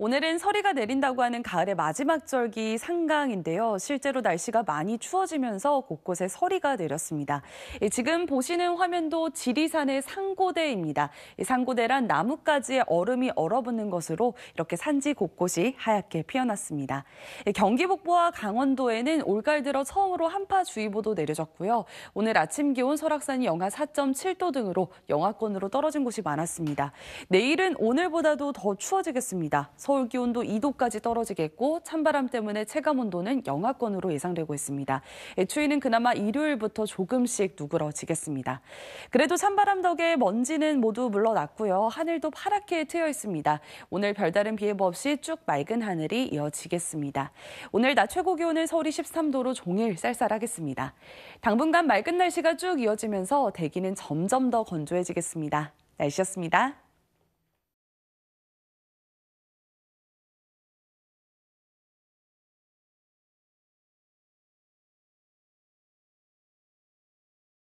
오늘은 서리가 내린다고 하는 가을의 마지막 절기 상강인데요. 실제로 날씨가 많이 추워지면서 곳곳에 서리가 내렸습니다. 예, 지금 보시는 화면도 지리산의 상고대입니다. 상고대란 나뭇가지에 얼음이 얼어붙는 것으로 이렇게 산지 곳곳이 하얗게 피어났습니다. 예, 경기북부와 강원도에는 올가을 들어 처음으로 한파주의보도 내려졌고요. 오늘 아침 기온 설악산이 영하 4.7도 등으로 영하권으로 떨어진 곳이 많았습니다. 내일은 오늘보다도 더 추워지겠습니다. 서울 기온도 2도까지 떨어지겠고 찬바람 때문에 체감 온도는 영하권으로 예상되고 있습니다. 예, 추위는 그나마 일요일부터 조금씩 누그러지겠습니다. 그래도 찬바람 덕에 먼지는 모두 물러났고요. 하늘도 파랗게 트여 있습니다. 오늘 별다른 비예보 없이 쭉 맑은 하늘이 이어지겠습니다. 오늘 낮 최고 기온은 서울이 13도로 종일 쌀쌀하겠습니다. 당분간 맑은 날씨가 쭉 이어지면서 대기는 점점 더 건조해지겠습니다. 날씨였습니다.